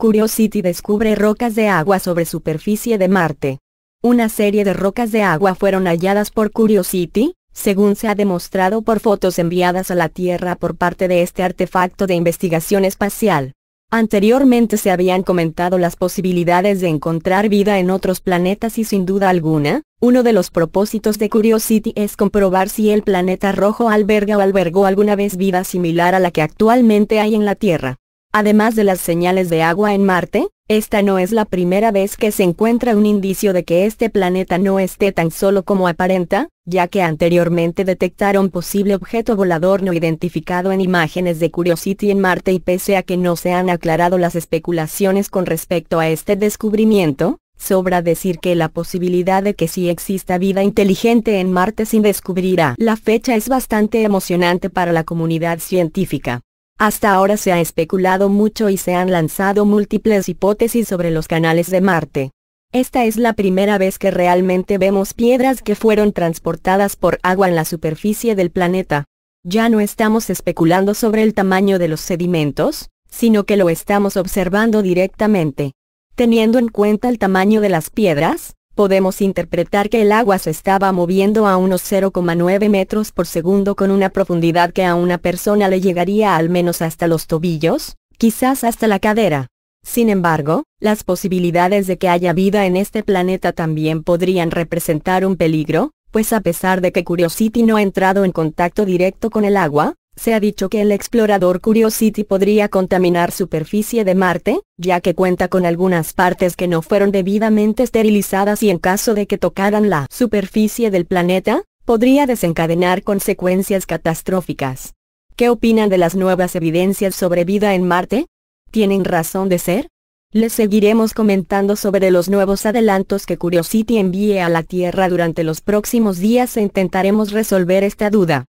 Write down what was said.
Curiosity descubre rocas de agua sobre superficie de Marte. Una serie de rocas de agua fueron halladas por Curiosity, según se ha demostrado por fotos enviadas a la Tierra por parte de este artefacto de investigación espacial. Anteriormente se habían comentado las posibilidades de encontrar vida en otros planetas y sin duda alguna, uno de los propósitos de Curiosity es comprobar si el planeta rojo alberga o albergó alguna vez vida similar a la que actualmente hay en la Tierra. Además de las señales de agua en Marte, esta no es la primera vez que se encuentra un indicio de que este planeta no esté tan solo como aparenta, ya que anteriormente detectaron posible objeto volador no identificado en imágenes de Curiosity en Marte y pese a que no se han aclarado las especulaciones con respecto a este descubrimiento, Sobra decir que la posibilidad de que sí exista vida inteligente en Marte sin descubrirá. La fecha es bastante emocionante para la comunidad científica. Hasta ahora se ha especulado mucho y se han lanzado múltiples hipótesis sobre los canales de Marte. Esta es la primera vez que realmente vemos piedras que fueron transportadas por agua en la superficie del planeta. Ya no estamos especulando sobre el tamaño de los sedimentos, sino que lo estamos observando directamente. Teniendo en cuenta el tamaño de las piedras, podemos interpretar que el agua se estaba moviendo a unos 0,9 metros por segundo con una profundidad que a una persona le llegaría al menos hasta los tobillos, quizás hasta la cadera. Sin embargo, las posibilidades de que haya vida en este planeta también podrían representar un peligro, pues a pesar de que Curiosity no ha entrado en contacto directo con el agua, se ha dicho que el explorador Curiosity podría contaminar superficie de Marte, ya que cuenta con algunas partes que no fueron debidamente esterilizadas y en caso de que tocaran la superficie del planeta, podría desencadenar consecuencias catastróficas. ¿Qué opinan de las nuevas evidencias sobre vida en Marte? ¿Tienen razón de ser? Les seguiremos comentando sobre los nuevos adelantos que Curiosity envíe a la Tierra durante los próximos días e intentaremos resolver esta duda.